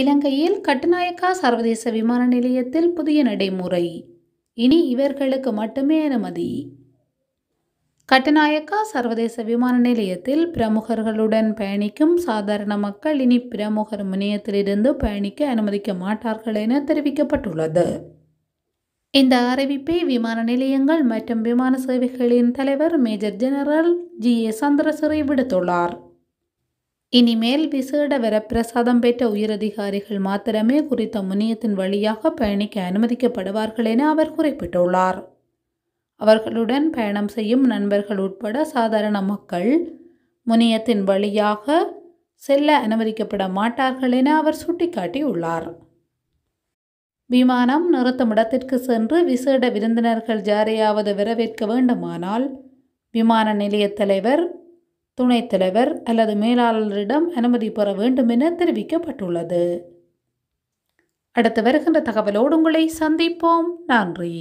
இலங்கையில் கட்டுநாயக்கா சர்வதேச விமான நிலையத்தில் புதிய நடைமுறை இனி இவர்களுக்கு மட்டுமே அனுமதி கட்டுநாயக்கா சர்வதேச விமான நிலையத்தில் பிரமுகர்களுடன் பயணிக்கும் சாதாரண மக்கள் இனி பிரமுகர் முனையத்திலிருந்து பயணிக்க அனுமதிக்க மாட்டார்கள் என தெரிவிக்கப்பட்டுள்ளது இந்த அறிவிப்பை விமான நிலையங்கள் மற்றும் விமான சேவைகளின் தலைவர் major general G A Chandrasiri விடுத்துள்ளார் இனிமேல் விசேட வரப்பிரசாதம் பெற்ற உயரதிகாரிகள் மாத்திரமே குறித்த முனியத்தின் வழியாக பயணிக்க அனுமதிக்கப்படுவார்கள் என அவர் குறிப்பிட்டுள்ளார் அவர்களுடன் பயணம் செய்யும் நண்பர்கள் உட்பட சாதாரண மக்கள் முனியத்தின் வழியாக செல்ல அனுமதிக்கப்பட மாட்டார்கள் என அவர் சுட்டிக்காட்டியுள்ளார் விமானம் நிறுத்தும் இடத்திற்கு சென்று விசேட விருந்தினர்கள் ஜாரியாவது வரவேற்க வேண்டுமானால் விமான நிலைய தலைவர் துணைத் தலைவர் அல்லது மேலாளரிடம் அனுமதி பெற வேண்டும் என தெரிவிக்கப்பட்டுள்ளது அடுத்து வருகின்ற தகவலோடு உங்களை சந்திப்போம் நன்றி